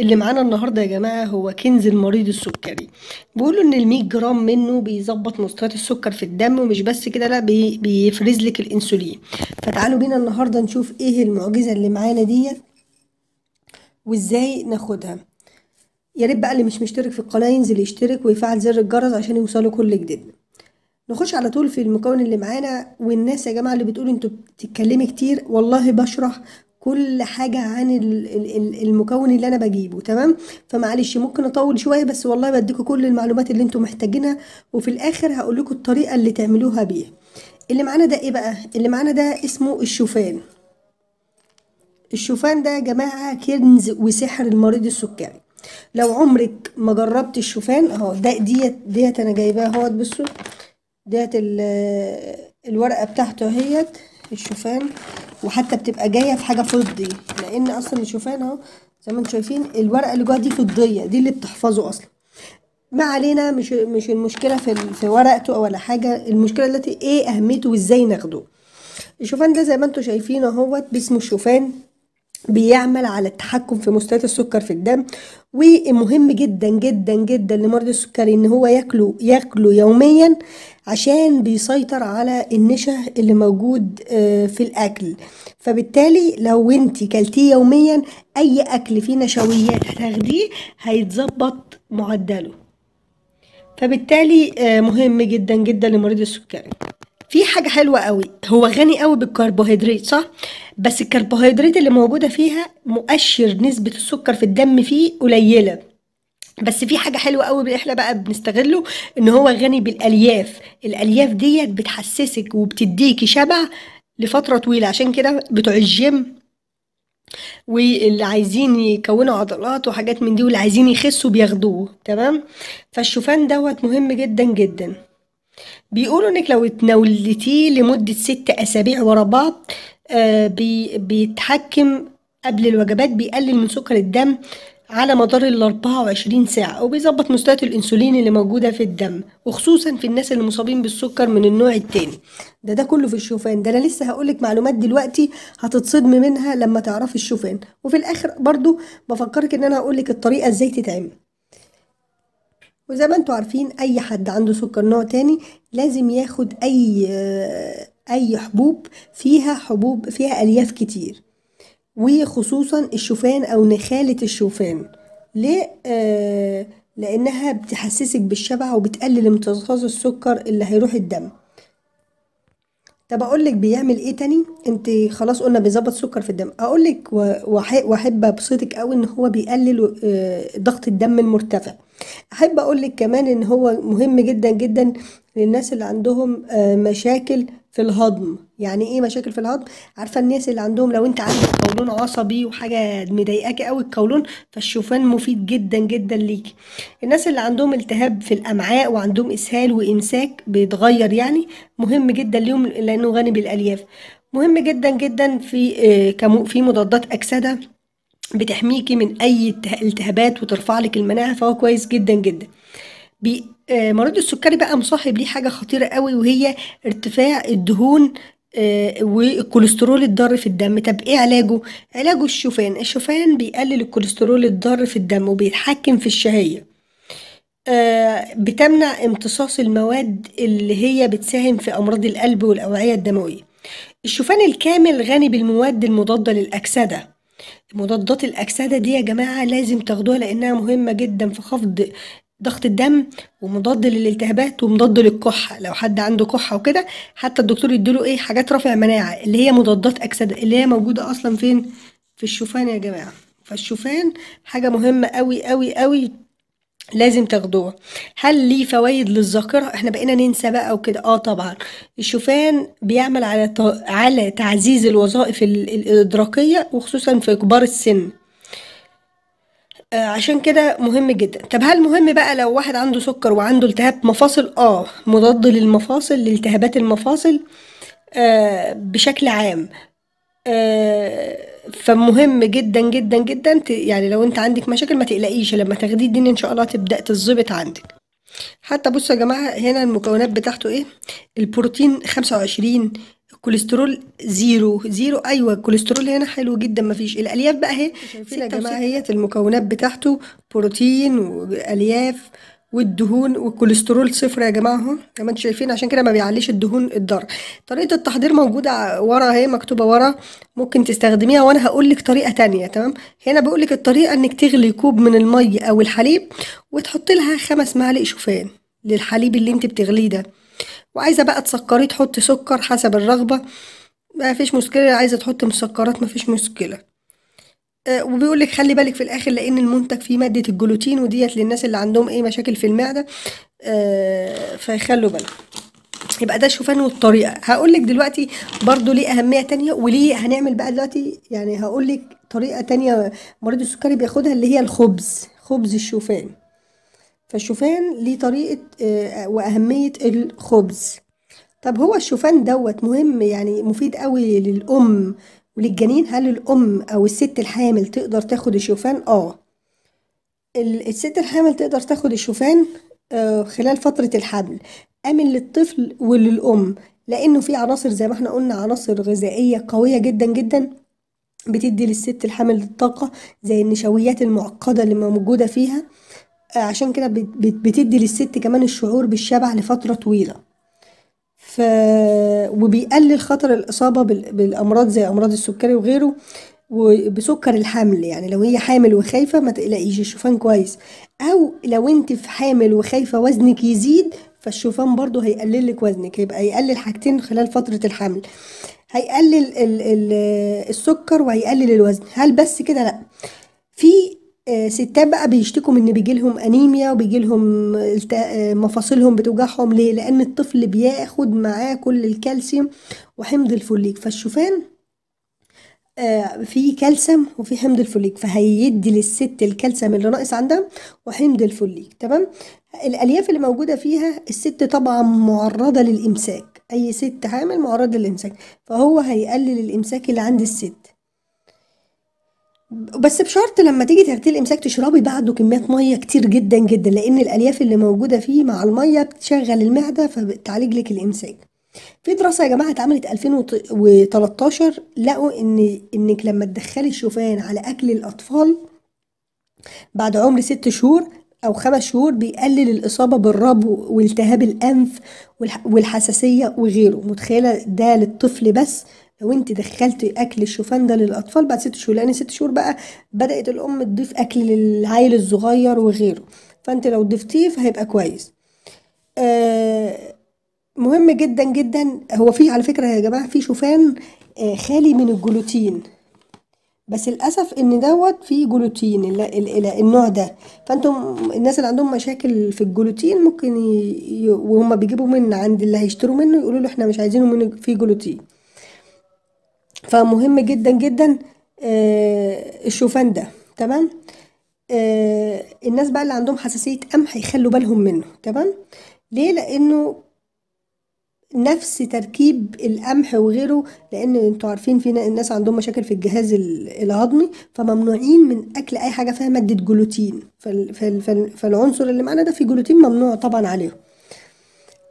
اللي معانا النهاردة يا جماعة هو كنز المريض السكري بيقولوا ان المية جرام منه بيظبط مستويات السكر في الدم ومش بس كده لا بيفرز لك الانسولين فتعالوا بينا النهاردة نشوف ايه المعجزة اللي معانا ديت وازاي ناخدها يا ريت بقى اللي مش مشترك في القناة ينزل يشترك ويفعل زر الجرس عشان يوصله كل جديد نخش على طول في المكون اللي معانا والناس يا جماعه اللي بتقول انتوا بتتكلمي كتير والله بشرح كل حاجه عن المكون اللي انا بجيبه تمام فمعلش ممكن اطول شويه بس والله بديكم كل المعلومات اللي انتم محتاجينها وفي الاخر هقول لكم الطريقه اللي تعملوها بيها اللي معانا ده ايه بقى اللي معانا ده اسمه الشوفان الشوفان ده يا جماعه كنز وسحر المريض السكري لو عمرك ما جربت الشوفان اهو ده ديت ديت انا جايباها اهوت بصوا ديت الورقه بتاعته اهيت الشوفان وحتى بتبقى جايه في حاجه فضي لان اصلا الشوفان اهو زي ما انتم شايفين الورقه اللي جوه دي فضيه دي اللي بتحفظه اصلا ما علينا مش مش المشكله في في ورقته ولا حاجه المشكله دلوقتي ايه اهميته وازاي ناخده الشوفان ده زي ما انتم شايفين اهوت باسم الشوفان بيعمل على التحكم في مستويات السكر في الدم ومهم جدا جدا جدا لمرضى السكري ان هو ياكله ياكله يوميا عشان بيسيطر على النشا اللي موجود آه، في الاكل فبالتالي لو انت كلتيه يوميا اي اكل فيه نشويات هتاخديه هيتظبط معدله فبالتالي آه، مهم جدا جدا لمريض السكري في حاجه حلوه قوي هو غني قوي بالكربوهيدرات صح بس الكربوهيدرات اللي موجوده فيها مؤشر نسبه السكر في الدم فيه قليله بس في حاجه حلوه قوي احنا بقى بنستغله ان هو غني بالالياف الالياف ديت بتحسسك وبتديكي شبع لفتره طويله عشان كده بتوع الجيم واللي عايزين يكونوا عضلات وحاجات من دي واللي عايزين يخسوا بياخدوه تمام فالشوفان دوت مهم جدا جدا بيقولوا انك لو تناولتيه لمدة ست اسابيع ورا بعض آه، بي بيتحكم قبل الوجبات بيقلل من سكر الدم على مدار ال 24 ساعة وبيظبط مستويات الأنسولين اللي موجودة في الدم وخصوصا في الناس اللي مصابين بالسكر من النوع التاني ده ده كله في الشوفان ده أنا لسه هقولك معلومات دلوقتي هتتصدمي منها لما تعرفي الشوفان وفي الآخر برضو بفكرك إن أنا هقولك الطريقة إزاي تتعمل وزي ما انتوا عارفين اي حد عنده سكر نوع تاني لازم ياخد اي اي حبوب فيها حبوب فيها الياف كتير وخصوصا الشوفان او نخاله الشوفان ليه آه، لانها بتحسسك بالشبع وبتقلل امتصاص السكر اللي هيروح الدم طب اقول لك بيعمل ايه تاني انت خلاص قلنا بيظبط سكر في الدم اقول لك واحب ابسطك قوي ان هو بيقلل آه، ضغط الدم المرتفع احب اقول لك كمان ان هو مهم جدا جدا للناس اللي عندهم آه، مشاكل في الهضم يعني ايه مشاكل في الهضم عارفه الناس اللي عندهم لو انت عندك قولون عصبي وحاجه مضايقاك قوي القولون فالشوفان مفيد جدا جدا ليك الناس اللي عندهم التهاب في الامعاء وعندهم اسهال وامساك بيتغير يعني مهم جدا ليهم لانه غني بالالياف مهم جدا جدا في آه، في مضادات اكسده بتحميكي من اي التهابات وترفع لك المناعه فهو كويس جدا جدا بي آه، مريض السكري بقى مصاحب ليه حاجه خطيره قوي وهي ارتفاع الدهون آه، والكوليسترول الضار في الدم طب ايه علاجه علاجه الشوفان الشوفان بيقلل الكوليسترول الضار في الدم وبيتحكم في الشهيه آه، بتمنع امتصاص المواد اللي هي بتساهم في امراض القلب والاوعيه الدمويه الشوفان الكامل غني بالمواد المضاده للاكسده مضادات الأكسدة دي يا جماعة لازم تاخدوها لأنها مهمة جدا في خفض ضغط الدم ومضاد للالتهابات ومضاد للكحة لو حد عنده كحة وكده حتى الدكتور يديله ايه حاجات رافع مناعة اللي هي مضادات أكسدة اللي هي موجودة أصلا فين في الشوفان يا جماعة فالشوفان حاجة مهمة قوي قوي قوي لازم تاخدوها هل ليه فوائد للذاكره احنا بقينا ننسى بقى وكده اه طبعا الشوفان بيعمل على ت... على تعزيز الوظائف الادراكيه وخصوصا في كبار السن آه عشان كده مهم جدا طب هل مهم بقى لو واحد عنده سكر وعنده التهاب مفاصل اه مضاد للمفاصل لالتهابات المفاصل آه بشكل عام آه فمهم جدا جدا جدا ت... يعني لو انت عندك مشاكل ما تقلقيش لما تاخدي الدنيا ان شاء الله تبدا تظبط عندك حتى بصوا يا جماعه هنا المكونات بتاعته ايه البروتين 25 كوليسترول زيرو زيرو ايوه الكوليسترول هنا حلو جدا مفيش الالياف بقى اهي شايفين يا جماعه هي المكونات بتاعته بروتين والياف والدهون والكوليسترول صفر يا جماعه اهو زي ما انتم شايفين عشان كده ما بيعليش الدهون الضار طريقه التحضير موجوده ورا اهي مكتوبه ورا ممكن تستخدميها وانا هقول لك طريقه ثانيه تمام هنا بقول لك الطريقه انك تغلي كوب من المي او الحليب وتحطي لها خمس معالق شوفان للحليب اللي انت بتغليه ده وعايزه بقى تسكريه تحطي سكر حسب الرغبه ما فيش مشكله عايزه تحطي مسكرات ما فيش مشكله آه، وبيقول لك خلي بالك في الاخر لان المنتج فيه ماده الجلوتين وديت للناس اللي عندهم اي مشاكل في المعده آه فيخلوا بالك يبقى ده الشوفان والطريقه هقول لك دلوقتي برضو ليه اهميه تانية وليه هنعمل بقى دلوقتي يعني هقول لك طريقه تانية مريض السكري بياخدها اللي هي الخبز خبز الشوفان فالشوفان ليه طريقه آه واهميه الخبز طب هو الشوفان دوت مهم يعني مفيد قوي للام وللجنين هل الأم أو الست الحامل تقدر تاخد الشوفان؟ آه الست الحامل تقدر تاخد الشوفان آه، خلال فترة الحمل أمن للطفل وللأم لأنه في عناصر زي ما احنا قلنا عناصر غذائية قوية جدا جدا بتدي للست الحامل الطاقة زي النشويات المعقدة اللي موجودة فيها آه، عشان كده بتدي للست كمان الشعور بالشبع لفترة طويلة ف وبيقلل خطر الاصابه بالامراض زي امراض السكري وغيره وبسكر الحمل يعني لو هي حامل وخايفه ما تقلقيش الشوفان كويس او لو انت في حامل وخايفه وزنك يزيد فالشوفان برضو هيقلل لك وزنك هيبقى يقلل حاجتين خلال فتره الحمل هيقلل ال ال السكر وهيقلل الوزن هل بس كده لا في آه، ستات بقى بيشتكوا من ان بيجيلهم انيميا لهم آه، مفاصلهم بتوجعهم ليه لان الطفل بياخد معاه كل الكالسيوم وحمض الفوليك فالشوفان آه، في كالسيوم وفي حمض الفوليك فهيدي للست الكالسيوم اللي ناقص عندها وحمض الفوليك تمام الالياف اللي موجوده فيها الست طبعا معرضه للامساك اي ست حامل معرضه للامساك فهو هيقلل الامساك اللي عند الست بس بشرط لما تيجي تغتيل الامساك تشربي بعده كميات ميه كتير جدا جدا لان الالياف اللي موجوده فيه مع الميه بتشغل المعده فبتعالج لك الامساك في دراسه يا جماعه اتعملت 2013 لقوا ان انك لما تدخلي الشوفان على اكل الاطفال بعد عمر ست شهور أو خمس شهور بيقلل الإصابة بالربو والتهاب الأنف والحساسية وغيره متخيلة ده للطفل بس لو انت دخلتي اكل الشوفان ده للاطفال بعد ست شهور لان ست شهور بقى بدات الام تضيف اكل للعيل الصغير وغيره فانت لو ضفتيه فهيبقى كويس آه، مهم جدا جدا هو في على فكره يا جماعه في شوفان آه، خالي من الجلوتين بس للاسف ان دوت فيه جلوتين النوع ده فانتم الناس اللي عندهم مشاكل في الجلوتين ممكن ي... وهم بيجيبوا من عند اللي هيشتروا منه يقولوا له احنا مش عايزينه من فيه جلوتين فمهم جدا جدا آه الشوفان ده تمام آه الناس بقى اللي عندهم حساسيه قمح يخلوا بالهم منه تمام ليه لانه نفس تركيب القمح وغيره لان انتوا عارفين في ناس عندهم مشاكل في الجهاز الهضمي فممنوعين من اكل اي حاجه فيها ماده جلوتين فالعنصر اللي معانا ده في جلوتين ممنوع طبعا عليه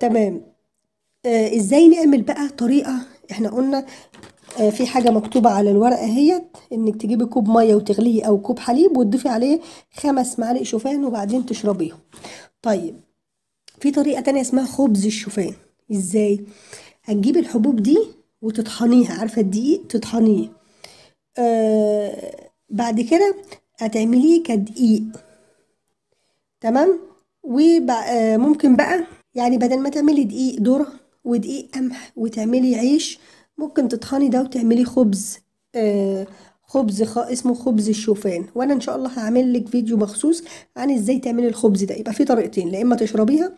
تمام آه ازاي نعمل بقى طريقه احنا قلنا آه في حاجه مكتوبه على الورقه اهيت انك تجيبي كوب ميه وتغليه او كوب حليب وتضيفي عليه خمس معالق شوفان وبعدين تشربيهم طيب في طريقه تانية اسمها خبز الشوفان ازاي هتجيب الحبوب دي وتطحنيها عارفه الدقيق تطحنيه آه بعد كده هتعمليه كدقيق تمام وممكن آه، بقى يعني بدل ما تعملي دقيق ذره ودقيق قمح وتعملي عيش ممكن تطحني ده وتعملي خبز آه خبز خ... اسمه خبز الشوفان وانا ان شاء الله هعمل لك فيديو مخصوص عن ازاي تعملي الخبز ده يبقى في طريقتين يا اما تشربيها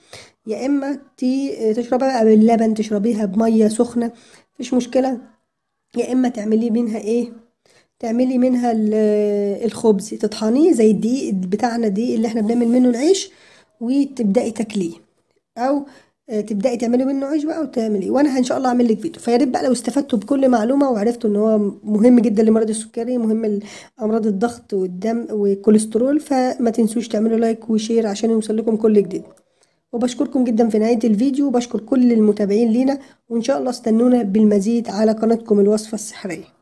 يا اما تي... تشربيها باللبن تشربيها بميه سخنه مفيش مشكله يا اما تعملي منها ايه تعملي منها الخبز تطحنيه زي الدقيق بتاعنا دي اللي احنا بنعمل منه العيش وتبداي تاكليه او آه، تبداي تعملي منه عيش بقى وتعملي وانا ان شاء الله هعمل لك فيديو فيا ريت بقى لو استفدتوا بكل معلومه وعرفتوا ان هو مهم جدا لمرض السكري مهم لامراض الضغط والدم والكوليسترول فما تنسوش تعملوا لايك وشير عشان يوصل لكم كل جديد وبشكركم جدا في نهايه الفيديو وبشكر كل المتابعين لينا وان شاء الله استنونا بالمزيد على قناتكم الوصفه السحريه